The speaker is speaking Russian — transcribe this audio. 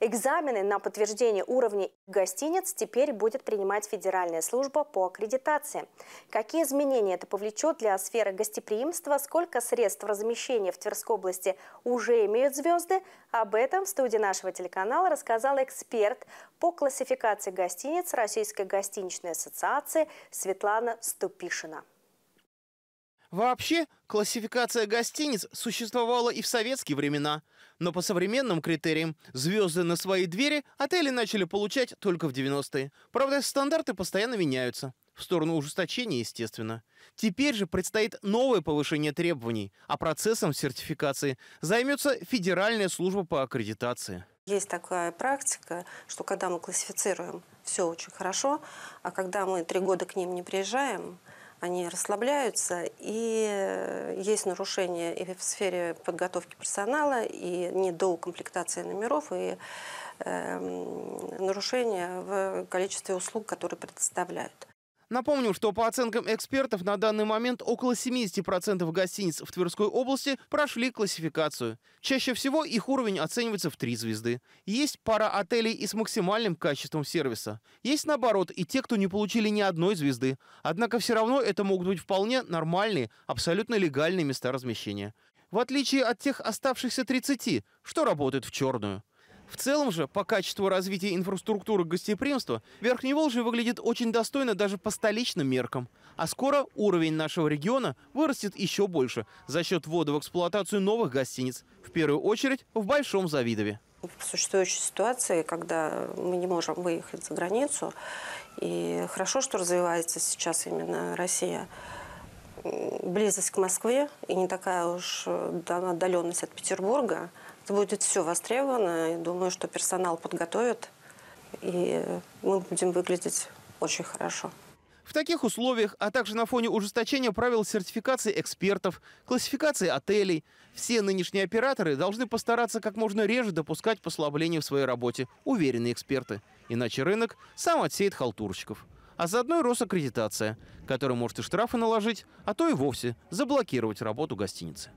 Экзамены на подтверждение уровней гостиниц теперь будет принимать Федеральная служба по аккредитации. Какие изменения это повлечет для сферы гостеприимства, сколько средств размещения в Тверской области уже имеют звезды, об этом в студии нашего телеканала рассказал эксперт по классификации гостиниц Российской гостиничной ассоциации Светлана Ступишина. Вообще, классификация гостиниц существовала и в советские времена, но по современным критериям звезды на свои двери отели начали получать только в 90-е. Правда, стандарты постоянно меняются. В сторону ужесточения, естественно. Теперь же предстоит новое повышение требований, а процессом сертификации займется Федеральная служба по аккредитации. Есть такая практика, что когда мы классифицируем, все очень хорошо, а когда мы три года к ним не приезжаем, они расслабляются, и э, есть нарушения и в сфере подготовки персонала, и недоукомплектация номеров, и э, нарушения в количестве услуг, которые предоставляют. Напомню, что по оценкам экспертов на данный момент около 70% гостиниц в Тверской области прошли классификацию. Чаще всего их уровень оценивается в 3 звезды. Есть пара отелей и с максимальным качеством сервиса. Есть, наоборот, и те, кто не получили ни одной звезды. Однако все равно это могут быть вполне нормальные, абсолютно легальные места размещения. В отличие от тех оставшихся 30, что работают в черную. В целом же, по качеству развития инфраструктуры гостеприимства, Верхний Волжий выглядит очень достойно даже по столичным меркам. А скоро уровень нашего региона вырастет еще больше за счет ввода в эксплуатацию новых гостиниц, в первую очередь в Большом Завидове. В существующей ситуации, когда мы не можем выехать за границу, и хорошо, что развивается сейчас именно Россия, близость к Москве и не такая уж э, отдаленность от Петербурга – Будет все востребовано. И думаю, что персонал подготовит, и мы будем выглядеть очень хорошо. В таких условиях, а также на фоне ужесточения правил сертификации экспертов, классификации отелей, все нынешние операторы должны постараться как можно реже допускать послабления в своей работе, уверены эксперты. Иначе рынок сам отсеет халтурщиков. А заодно и Росаккредитация, которая может и штрафы наложить, а то и вовсе заблокировать работу гостиницы.